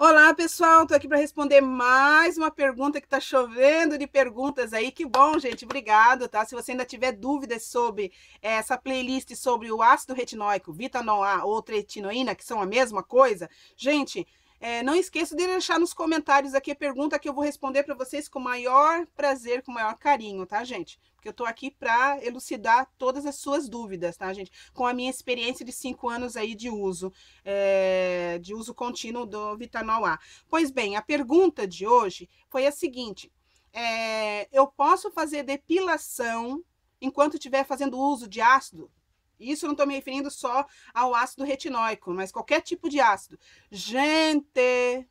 Olá, pessoal, estou aqui para responder mais uma pergunta que está chovendo de perguntas aí. Que bom, gente, obrigado, tá? Se você ainda tiver dúvidas sobre eh, essa playlist sobre o ácido retinóico, Vitanon A ou tretinoína, que são a mesma coisa, gente, é, não esqueça de deixar nos comentários aqui a pergunta que eu vou responder para vocês com o maior prazer, com o maior carinho, tá, gente? Porque eu estou aqui para elucidar todas as suas dúvidas, tá, gente? Com a minha experiência de cinco anos aí de uso, é, de uso contínuo do Vitanol A. Pois bem, a pergunta de hoje foi a seguinte. É, eu posso fazer depilação enquanto estiver fazendo uso de ácido isso não estou me referindo só ao ácido retinóico, mas qualquer tipo de ácido. Gente,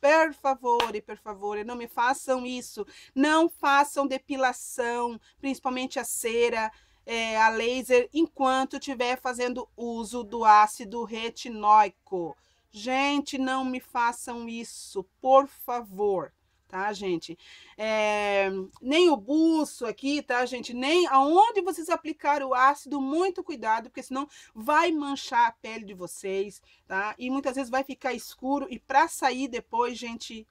por favor, por favor, não me façam isso. Não façam depilação, principalmente a cera, é, a laser, enquanto estiver fazendo uso do ácido retinóico. Gente, não me façam isso, por favor tá, gente? É, nem o buço aqui, tá, gente? Nem aonde vocês aplicar o ácido, muito cuidado, porque senão vai manchar a pele de vocês, tá? E muitas vezes vai ficar escuro e para sair depois, gente,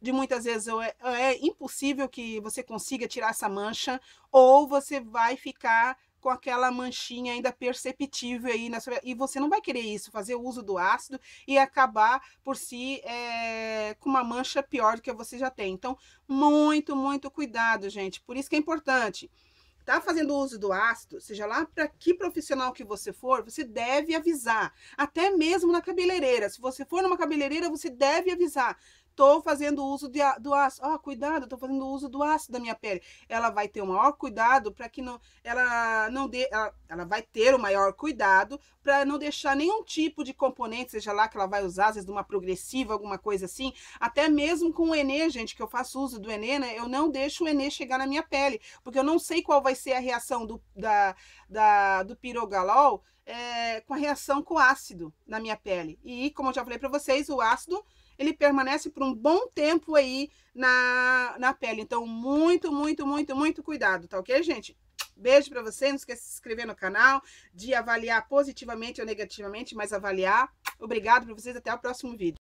de muitas vezes é, é impossível que você consiga tirar essa mancha ou você vai ficar com aquela manchinha ainda perceptível aí na sua... E você não vai querer isso, fazer o uso do ácido e acabar por si é, com uma mancha pior do que você já tem. Então, muito, muito cuidado, gente. Por isso que é importante tá fazendo uso do ácido, seja lá para que profissional que você for, você deve avisar, até mesmo na cabeleireira. Se você for numa cabeleireira, você deve avisar estou fazendo uso de, do ácido. Ah, oh, cuidado, estou fazendo uso do ácido da minha pele. Ela vai ter o maior cuidado para que não, ela não dê, ela, ela vai ter o maior cuidado para não deixar nenhum tipo de componente, seja lá que ela vai usar, às vezes de uma progressiva, alguma coisa assim. Até mesmo com o Enê, gente, que eu faço uso do Enê, né? Eu não deixo o Enê chegar na minha pele, porque eu não sei qual vai ser a reação do, da, da, do pirogalol é, com a reação com o ácido na minha pele. E, como eu já falei para vocês, o ácido ele permanece por um bom tempo aí na, na pele. Então, muito, muito, muito, muito cuidado, tá ok, gente? Beijo para você, não esqueça de se inscrever no canal, de avaliar positivamente ou negativamente, mas avaliar. Obrigado para vocês, até o próximo vídeo.